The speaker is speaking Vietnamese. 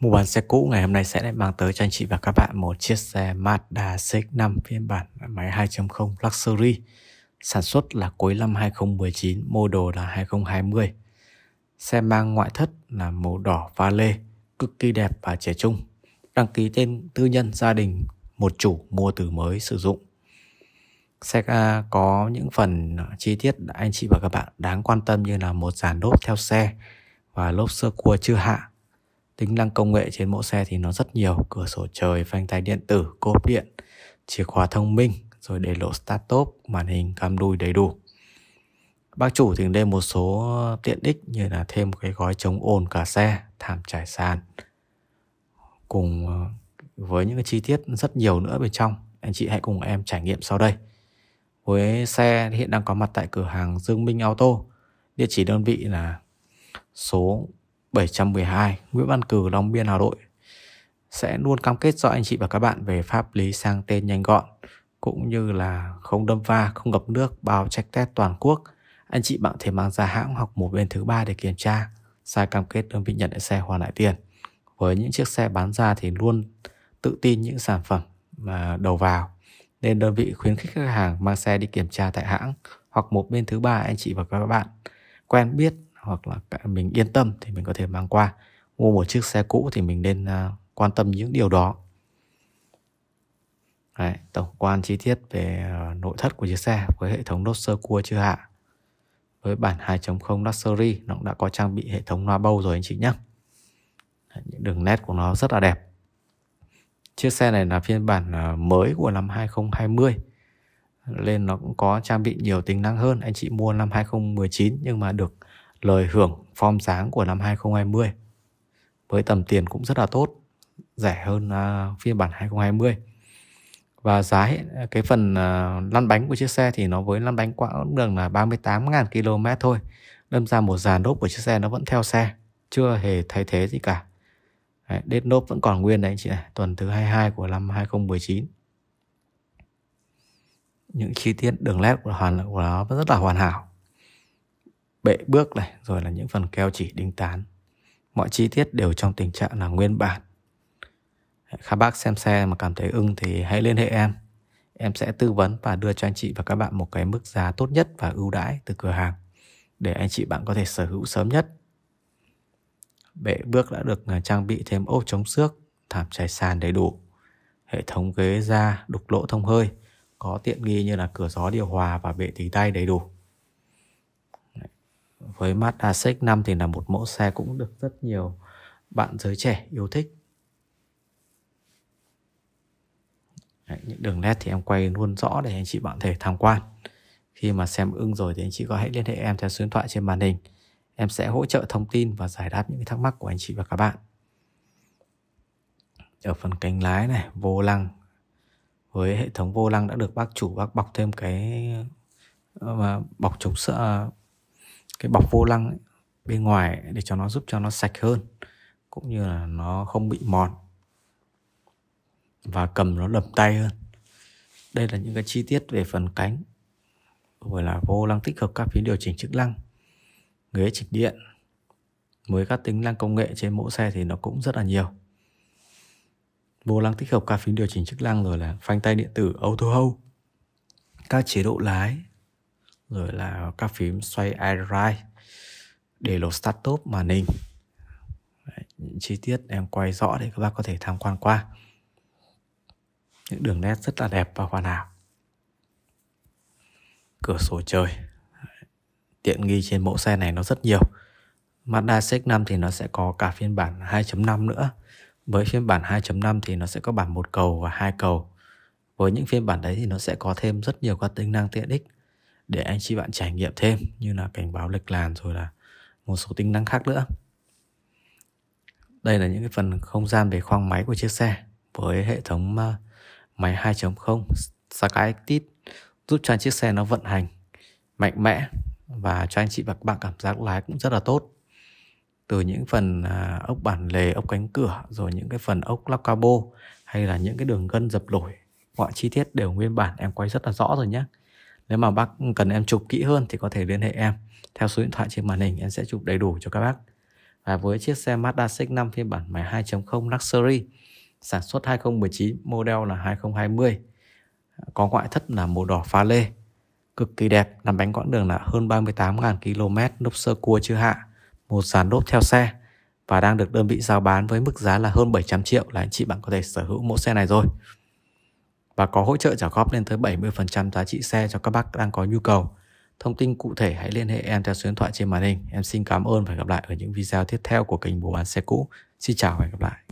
Mua bán xe cũ ngày hôm nay sẽ lại mang tới cho anh chị và các bạn một chiếc xe Mazda CX-5 phiên bản máy 2.0 Luxury sản xuất là cuối năm 2019, model là 2020. Xe mang ngoại thất là màu đỏ pha lê, cực kỳ đẹp và trẻ trung. Đăng ký tên tư nhân gia đình, một chủ mua từ mới sử dụng. Xe có những phần chi tiết anh chị và các bạn đáng quan tâm như là một dàn đốt theo xe và lốp sơ cua chưa hạ tính năng công nghệ trên mẫu xe thì nó rất nhiều cửa sổ trời phanh tay điện tử cốp điện chìa khóa thông minh rồi để lộ start top màn hình cam đuôi đầy đủ bác chủ thì lên một số tiện ích như là thêm cái gói chống ồn cả xe thảm trải sàn cùng ờ, với những cái chi tiết rất nhiều nữa bên trong anh chị hãy cùng em trải nghiệm sau đây với xe hiện đang có mặt tại cửa hàng Dương Minh Auto địa chỉ đơn vị là số 712 Nguyễn Văn Cử, Long Biên, Hà Nội sẽ luôn cam kết cho anh chị và các bạn về pháp lý sang tên nhanh gọn cũng như là không đâm va, không ngập nước, bao check test toàn quốc. Anh chị bạn thể mang ra hãng hoặc một bên thứ ba để kiểm tra. Sai cam kết đơn vị nhận lại xe hoàn lại tiền. Với những chiếc xe bán ra thì luôn tự tin những sản phẩm mà đầu vào. Nên đơn vị khuyến khích khách hàng mang xe đi kiểm tra tại hãng hoặc một bên thứ ba anh chị và các bạn quen biết hoặc là mình yên tâm thì mình có thể mang qua mua một chiếc xe cũ thì mình nên à, quan tâm những điều đó Đấy, tổng quan chi tiết về à, nội thất của chiếc xe với hệ thống đốt sơ cua chưa hạ với bản 2.0 luxury nó cũng đã có trang bị hệ thống loa bâu rồi anh chị nhé những đường nét của nó rất là đẹp chiếc xe này là phiên bản à, mới của năm 2020 nên nó cũng có trang bị nhiều tính năng hơn anh chị mua năm 2019 nhưng mà được lời hưởng form sáng của năm 2020 với tầm tiền cũng rất là tốt rẻ hơn uh, phiên bản 2020 và giá ấy, à, cái phần uh, lăn bánh của chiếc xe thì nó với lăn bánh quãng đường là 38.000 km thôi đâm ra một dàn đốp của chiếc xe nó vẫn theo xe chưa hề thay thế gì cả đấy, đết nốt vẫn còn nguyên đấy anh chị này tuần thứ 22 của năm 2019 những chi tiết đường led của hoàn của nó rất là hoàn hảo bệ bước này rồi là những phần keo chỉ đinh tán mọi chi tiết đều trong tình trạng là nguyên bản các bác xem xe mà cảm thấy ưng thì hãy liên hệ em em sẽ tư vấn và đưa cho anh chị và các bạn một cái mức giá tốt nhất và ưu đãi từ cửa hàng để anh chị bạn có thể sở hữu sớm nhất bệ bước đã được à, trang bị thêm ốp chống xước thảm trải sàn đầy đủ hệ thống ghế da đục lỗ thông hơi có tiện nghi như là cửa gió điều hòa và bệ tỉ tay đầy đủ với Mazda CX-5 thì là một mẫu xe cũng được rất nhiều bạn giới trẻ yêu thích Đấy, những đường nét thì em quay luôn rõ để anh chị bạn thể tham quan khi mà xem ưng rồi thì anh chị có hãy liên hệ em theo số điện thoại trên màn hình em sẽ hỗ trợ thông tin và giải đáp những thắc mắc của anh chị và các bạn ở phần cánh lái này vô lăng với hệ thống vô lăng đã được bác chủ bác bọc thêm cái ờ, bọc chống sợ cái bọc vô lăng ấy, bên ngoài để cho nó giúp cho nó sạch hơn cũng như là nó không bị mòn và cầm nó lầm tay hơn đây là những cái chi tiết về phần cánh gọi là vô lăng tích hợp các phím điều chỉnh chức năng ghế chỉnh điện với các tính năng công nghệ trên mẫu xe thì nó cũng rất là nhiều vô lăng tích hợp các phím điều chỉnh chức năng rồi là phanh tay điện tử auto hold các chế độ lái rồi là các phím xoay iRide để lột start top màn hình những chi tiết em quay rõ để các bác có thể tham quan qua những đường nét rất là đẹp và hoàn hảo cửa sổ trời tiện nghi trên mẫu xe này nó rất nhiều Mazda CX-5 thì nó sẽ có cả phiên bản 2.5 nữa với phiên bản 2.5 thì nó sẽ có bản một cầu và hai cầu với những phiên bản đấy thì nó sẽ có thêm rất nhiều các tính năng tiện ích để anh chị bạn trải nghiệm thêm như là cảnh báo lệch làn rồi là một số tính năng khác nữa đây là những cái phần không gian về khoang máy của chiếc xe với hệ thống ờ, máy 2.0 Skyactiv giúp cho chiếc xe nó vận hành mạnh mẽ và cho anh chị và các bạn cảm giác lái cũng rất là tốt từ những phần ờ, ốc bản lề ốc cánh cửa rồi những cái phần ốc lắp cabo hay là những cái đường gân dập nổi mọi chi tiết đều nguyên bản em quay rất là rõ rồi nhé nếu mà bác cần em chụp kỹ hơn thì có thể liên hệ em. Theo số điện thoại trên màn hình em sẽ chụp đầy đủ cho các bác. Và với chiếc xe Mazda CX-5 phiên bản máy 2.0 Luxury sản xuất 2019, model là 2020. Có ngoại thất là màu đỏ pha lê, cực kỳ đẹp, làm bánh quãng đường là hơn 38.000 km, lốp sơ cua chưa hạ, một dàn đốt theo xe và đang được đơn vị giao bán với mức giá là hơn 700 triệu là anh chị bạn có thể sở hữu mẫu xe này rồi và có hỗ trợ trả góp lên tới 70% giá trị xe cho các bác đang có nhu cầu. Thông tin cụ thể hãy liên hệ em theo số điện thoại trên màn hình. Em xin cảm ơn và gặp lại ở những video tiếp theo của kênh Bố Bán Xe Cũ. Xin chào và hẹn gặp lại.